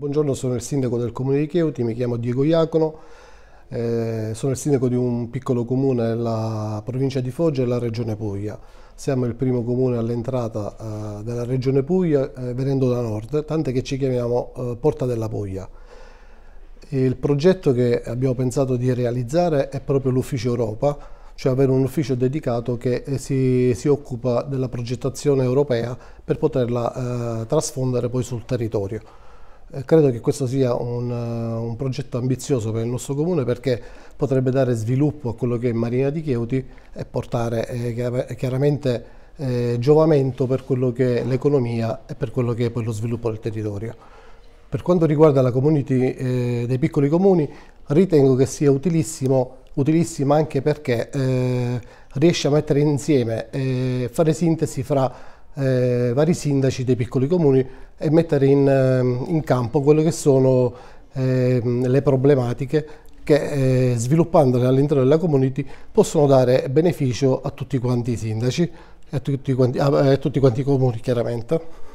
Buongiorno, sono il sindaco del comune di Chieuti, mi chiamo Diego Iacono, eh, sono il sindaco di un piccolo comune nella provincia di Foggia e la regione Puglia. Siamo il primo comune all'entrata eh, della regione Puglia eh, venendo da nord, tant'è che ci chiamiamo eh, Porta della Puglia. Il progetto che abbiamo pensato di realizzare è proprio l'ufficio Europa, cioè avere un ufficio dedicato che eh, si, si occupa della progettazione europea per poterla eh, trasfondere poi sul territorio. Eh, credo che questo sia un, eh, un, progetto ambizioso per il nostro comune perché potrebbe dare sviluppo a quello che è Marina di Chieuti e portare eh, chiaramente eh, giovamento per quello che è l'economia e per quello che è poi lo sviluppo del territorio. Per quanto riguarda la community eh, dei piccoli comuni, ritengo che sia utilissima anche perché eh, riesce a mettere insieme e eh, fare sintesi fra eh, vari sindaci dei piccoli comuni e mettere in, eh, in campo quelle che sono eh, le problematiche che eh, sviluppandole all'interno della community possono dare beneficio a tutti quanti i sindaci e a tutti a, a tutti quanti i comuni chiaramente.